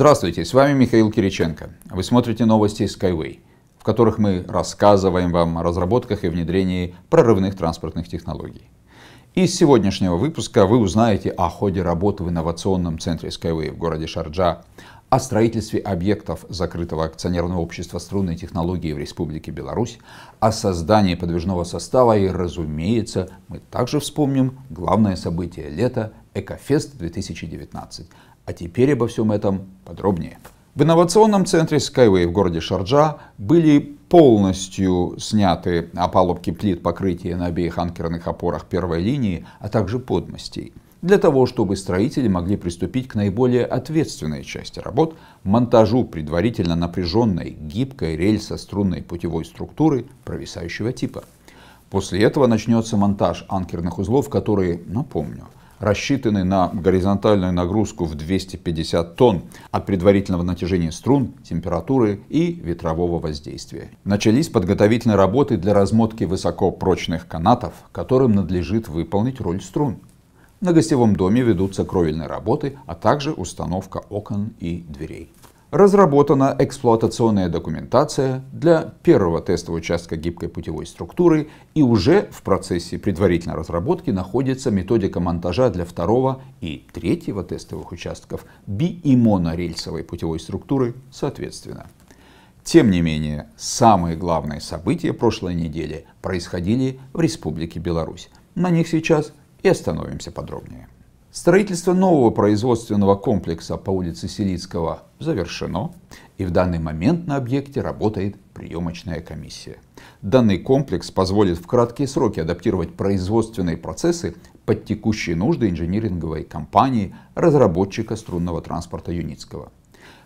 Здравствуйте, с вами Михаил Кириченко. Вы смотрите новости Skyway, в которых мы рассказываем вам о разработках и внедрении прорывных транспортных технологий. Из сегодняшнего выпуска вы узнаете о ходе работы в инновационном центре Skyway в городе Шарджа, о строительстве объектов закрытого акционерного общества струнной технологии в Республике Беларусь, о создании подвижного состава и, разумеется, мы также вспомним главное событие лета – Экофест 2019 – а теперь обо всем этом подробнее. В инновационном центре Skyway в городе Шарджа были полностью сняты опалубки плит покрытия на обеих анкерных опорах первой линии, а также подмостей для того, чтобы строители могли приступить к наиболее ответственной части работ – монтажу предварительно напряженной гибкой рельсо-струнной путевой структуры провисающего типа. После этого начнется монтаж анкерных узлов, которые, напомню – рассчитаны на горизонтальную нагрузку в 250 тонн от предварительного натяжения струн, температуры и ветрового воздействия. Начались подготовительные работы для размотки высокопрочных канатов, которым надлежит выполнить роль струн. На гостевом доме ведутся кровельные работы, а также установка окон и дверей разработана эксплуатационная документация для первого тестового участка гибкой путевой структуры и уже в процессе предварительной разработки находится методика монтажа для второго и третьего тестовых участков би- и монорельсовой путевой структуры соответственно. Тем не менее, самые главные события прошлой недели происходили в Республике Беларусь. На них сейчас и остановимся подробнее. Строительство нового производственного комплекса по улице Селицкого завершено, и в данный момент на объекте работает приемочная комиссия. Данный комплекс позволит в краткие сроки адаптировать производственные процессы под текущие нужды инжиниринговой компании разработчика струнного транспорта Юницкого –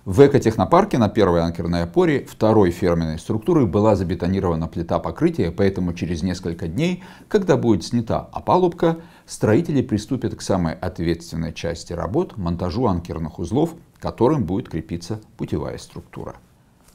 в экотехнопарке на первой анкерной опоре второй ферменной структуры была забетонирована плита покрытия, поэтому через несколько дней, когда будет снята опалубка, строители приступят к самой ответственной части работ – монтажу анкерных узлов, которым будет крепиться путевая структура.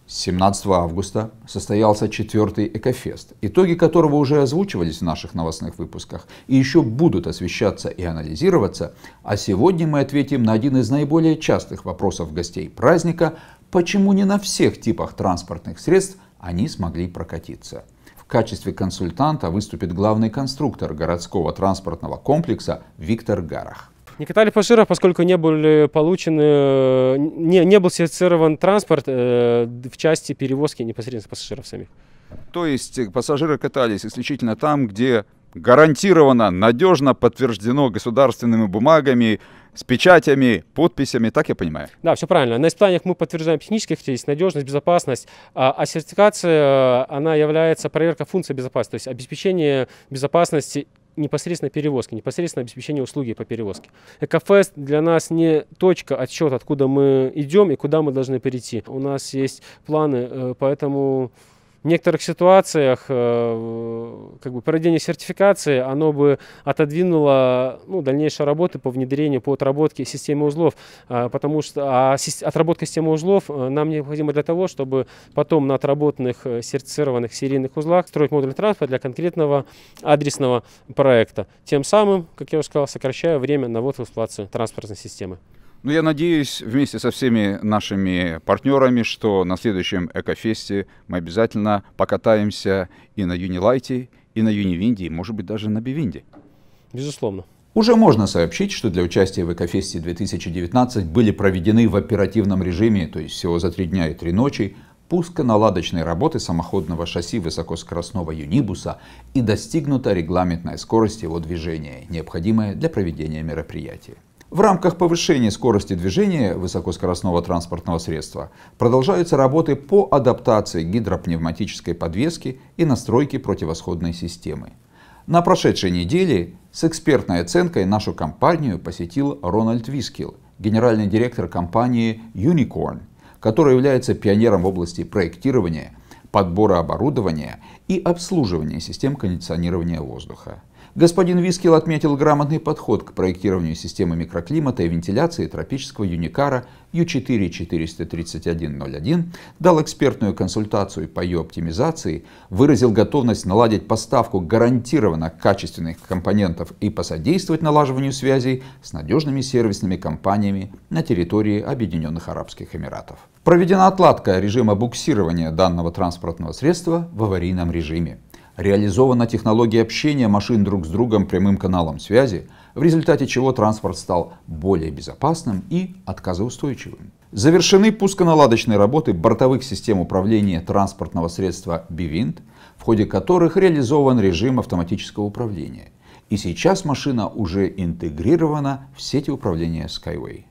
17 августа состоялся четвертый Экофест, итоги которого уже озвучивались в наших новостных выпусках и еще будут освещаться и анализироваться, а сегодня мы ответим на один из наиболее частых вопросов гостей праздника, почему не на всех типах транспортных средств они смогли прокатиться. В качестве консультанта выступит главный конструктор городского транспортного комплекса Виктор Гарах. Не катали пассажиров, поскольку не были получены, э, не, не был сертифицирован транспорт э, в части перевозки непосредственно пассажиров самих. То есть э, пассажиры катались исключительно там, где гарантированно, надежно подтверждено государственными бумагами, с печатями, подписями, так я понимаю? Да, все правильно. На испытаниях мы подтверждаем технические характеристики, надежность, безопасность, а, а сертификация, э, она является проверка функции безопасности, то есть обеспечение безопасности непосредственно перевозки, непосредственно обеспечение услуги по перевозке. Экофест для нас не точка а отсчета, откуда мы идем и куда мы должны перейти. У нас есть планы, э, поэтому в некоторых ситуациях э, как бы проведение сертификации, оно бы отодвинуло ну, дальнейшие работы по внедрению, по отработке системы узлов, а, потому что а отработка системы узлов э, нам необходима для того, чтобы потом на отработанных э, сертифицированных серийных узлах строить модуль транспорта для конкретного адресного проекта, тем самым, как я уже сказал, сокращая время на ввод в эксплуатацию транспортной системы. Ну, я надеюсь вместе со всеми нашими партнерами, что на следующем Экофесте мы обязательно покатаемся и на Юнилайте, и на Юнивинде, и, может быть, даже на Бивинде. Безусловно. Уже можно сообщить, что для участия в Экофесте 2019 были проведены в оперативном режиме, то есть всего за три дня и три ночи, пусконаладочные работы самоходного шасси высокоскоростного юнибуса и достигнута регламентная скорость его движения, необходимая для проведения мероприятия. В рамках повышения скорости движения высокоскоростного транспортного средства продолжаются работы по адаптации гидропневматической подвески и настройке противосходной системы. На прошедшей неделе с экспертной оценкой нашу компанию посетил Рональд Вискил, генеральный директор компании Unicorn, который является пионером в области проектирования, подбора оборудования и обслуживания систем кондиционирования воздуха. Господин Вискил отметил грамотный подход к проектированию системы микроклимата и вентиляции тропического Юникара U4-43101, дал экспертную консультацию по ее оптимизации, выразил готовность наладить поставку гарантированно качественных компонентов и посодействовать налаживанию связей с надежными сервисными компаниями на территории Объединенных Арабских Эмиратов. Проведена отладка режима буксирования данного транспортного средства в аварийном режиме. Реализована технология общения машин друг с другом прямым каналом связи, в результате чего транспорт стал более безопасным и отказоустойчивым. Завершены пусконаладочные работы бортовых систем управления транспортного средства «Бивинт», в ходе которых реализован режим автоматического управления. И сейчас машина уже интегрирована в сети управления Skyway.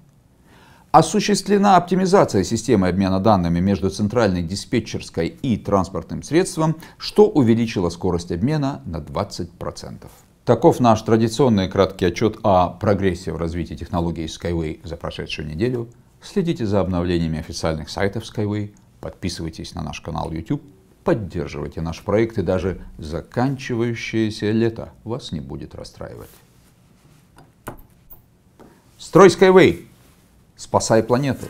Осуществлена оптимизация системы обмена данными между центральной диспетчерской и транспортным средством, что увеличило скорость обмена на 20%. Таков наш традиционный краткий отчет о прогрессе в развитии технологии Skyway за прошедшую неделю. Следите за обновлениями официальных сайтов Skyway, подписывайтесь на наш канал YouTube, поддерживайте наш проект и даже заканчивающееся лето вас не будет расстраивать. Строй Skyway! Спасай планету!